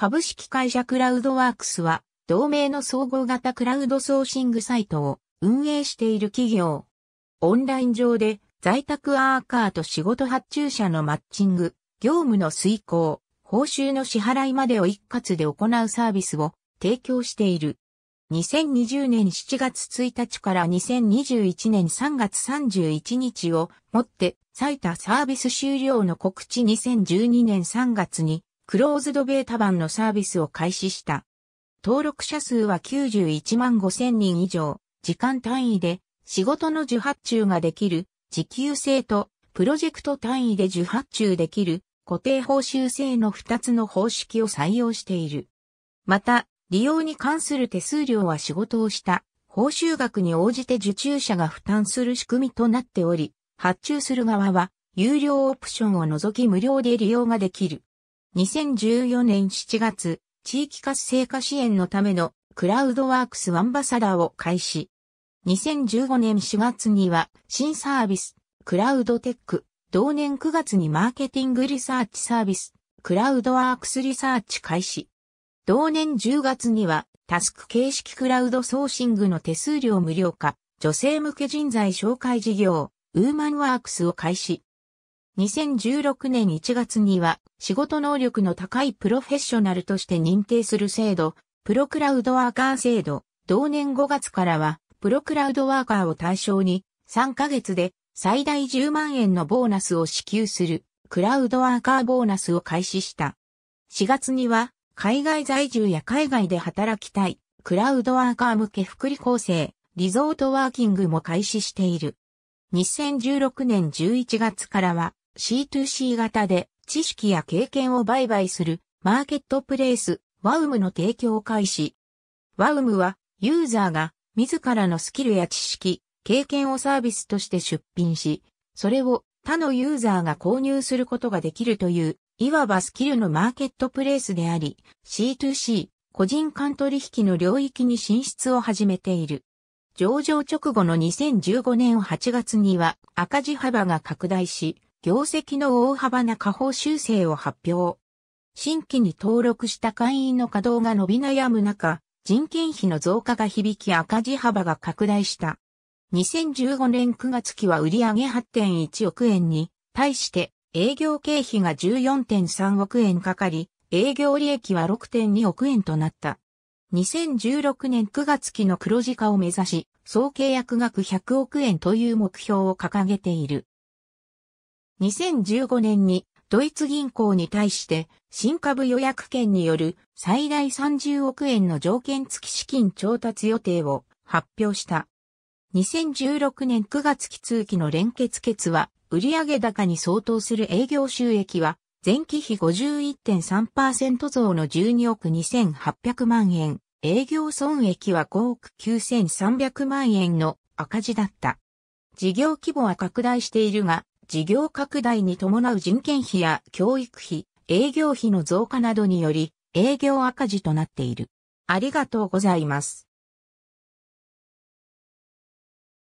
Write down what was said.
株式会社クラウドワークスは、同名の総合型クラウドソーシングサイトを運営している企業。オンライン上で在宅アーカーと仕事発注者のマッチング、業務の遂行、報酬の支払いまでを一括で行うサービスを提供している。2020年7月1日から2021年3月31日をもって、最多サービス終了の告知2012年3月にクローズドベータ版のサービスを開始した。登録者数は91万5千人以上、時間単位で仕事の受発注ができる、時給制とプロジェクト単位で受発注できる、固定報酬制の2つの方式を採用している。また、利用に関する手数料は仕事をした報酬額に応じて受注者が負担する仕組みとなっており、発注する側は有料オプションを除き無料で利用ができる。2014年7月、地域活性化支援のためのクラウドワークスアンバサダーを開始。2015年4月には新サービス、クラウドテック、同年9月にマーケティングリサーチサービス、クラウドワークスリサーチ開始。同年10月にはタスク形式クラウドソーシングの手数料無料化、女性向け人材紹介事業、ウーマンワークスを開始。2016年1月には仕事能力の高いプロフェッショナルとして認定する制度、プロクラウドワーカー制度、同年5月からはプロクラウドワーカーを対象に3ヶ月で最大10万円のボーナスを支給するクラウドワーカーボーナスを開始した。4月には海外在住や海外で働きたいクラウドワーカー向け福利厚生、リゾートワーキングも開始している。2016年11月からは C2C 型で知識や経験を売買するマーケットプレイスワウムの提供開始。ワウムはユーザーが自らのスキルや知識、経験をサービスとして出品し、それを他のユーザーが購入することができるという、いわばスキルのマーケットプレイスであり、C2C、個人間取引の領域に進出を始めている。上場直後の2015年8月には赤字幅が拡大し、業績の大幅な下方修正を発表。新規に登録した会員の稼働が伸び悩む中、人件費の増加が響き赤字幅が拡大した。2015年9月期は売上8.1億円に、対して営業経費が14.3億円かかり、営業利益は6.2億円となった。2016年9月期の黒字化を目指し、総契約額100億円という目標を掲げている。2015年にドイツ銀行に対して新株予約権による最大30億円の条件付き資金調達予定を発表した。2016年9月期通期の連結決は売上高に相当する営業収益は前期比51.3%増の12億2800万円、営業損益は5億9300万円の赤字だった。事業規模は拡大しているが、事業拡大に伴う人件費や教育費、営業費の増加などにより営業赤字となっている。ありがとうございます。